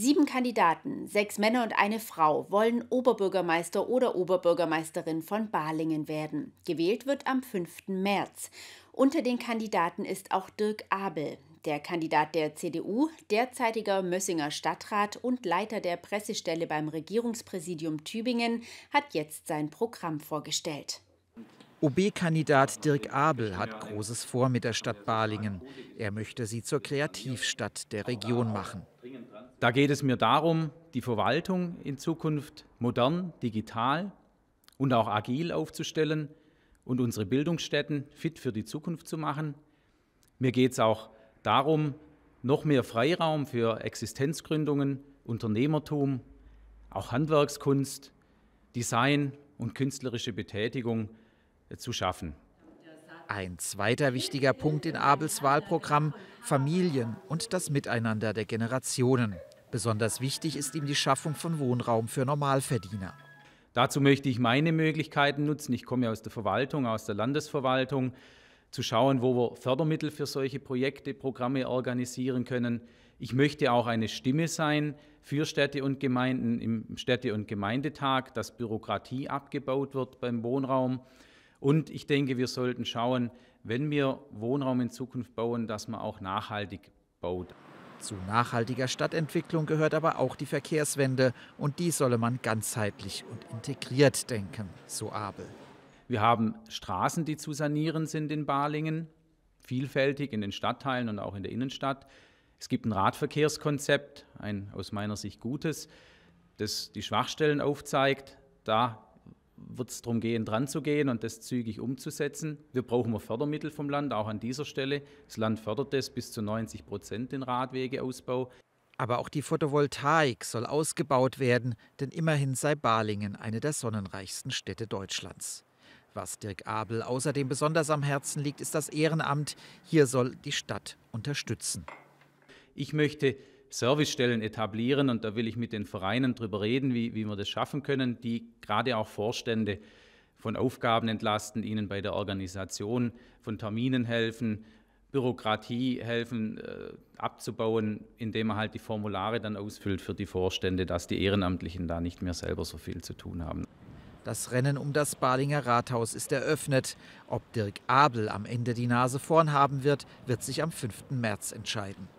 Sieben Kandidaten, sechs Männer und eine Frau, wollen Oberbürgermeister oder Oberbürgermeisterin von Balingen werden. Gewählt wird am 5. März. Unter den Kandidaten ist auch Dirk Abel, der Kandidat der CDU, derzeitiger Mössinger Stadtrat und Leiter der Pressestelle beim Regierungspräsidium Tübingen, hat jetzt sein Programm vorgestellt. OB-Kandidat Dirk Abel hat Großes vor mit der Stadt Balingen. Er möchte sie zur Kreativstadt der Region machen. Da geht es mir darum, die Verwaltung in Zukunft modern, digital und auch agil aufzustellen und unsere Bildungsstätten fit für die Zukunft zu machen. Mir geht es auch darum, noch mehr Freiraum für Existenzgründungen, Unternehmertum, auch Handwerkskunst, Design und künstlerische Betätigung äh, zu schaffen. Ein zweiter wichtiger Punkt in Abels Wahlprogramm, Familien und das Miteinander der Generationen. Besonders wichtig ist ihm die Schaffung von Wohnraum für Normalverdiener. Dazu möchte ich meine Möglichkeiten nutzen. Ich komme ja aus der Verwaltung, aus der Landesverwaltung, zu schauen, wo wir Fördermittel für solche Projekte, Programme organisieren können. Ich möchte auch eine Stimme sein für Städte und Gemeinden im Städte- und Gemeindetag, dass Bürokratie abgebaut wird beim Wohnraum. Und ich denke, wir sollten schauen, wenn wir Wohnraum in Zukunft bauen, dass man auch nachhaltig baut. Zu nachhaltiger Stadtentwicklung gehört aber auch die Verkehrswende und die solle man ganzheitlich und integriert denken, so Abel. Wir haben Straßen, die zu sanieren sind in Balingen, vielfältig in den Stadtteilen und auch in der Innenstadt. Es gibt ein Radverkehrskonzept, ein aus meiner Sicht gutes, das die Schwachstellen aufzeigt. Da wird es darum gehen, dran zu gehen und das zügig umzusetzen. Wir brauchen wir Fördermittel vom Land, auch an dieser Stelle. Das Land fördert das bis zu 90 Prozent den Radwegeausbau. Aber auch die Photovoltaik soll ausgebaut werden, denn immerhin sei Balingen eine der sonnenreichsten Städte Deutschlands. Was Dirk Abel außerdem besonders am Herzen liegt, ist das Ehrenamt. Hier soll die Stadt unterstützen. Ich möchte Servicestellen etablieren. Und da will ich mit den Vereinen drüber reden, wie, wie wir das schaffen können, die gerade auch Vorstände von Aufgaben entlasten, ihnen bei der Organisation von Terminen helfen, Bürokratie helfen äh, abzubauen, indem man halt die Formulare dann ausfüllt für die Vorstände, dass die Ehrenamtlichen da nicht mehr selber so viel zu tun haben. Das Rennen um das Balinger Rathaus ist eröffnet. Ob Dirk Abel am Ende die Nase vorn haben wird, wird sich am 5. März entscheiden.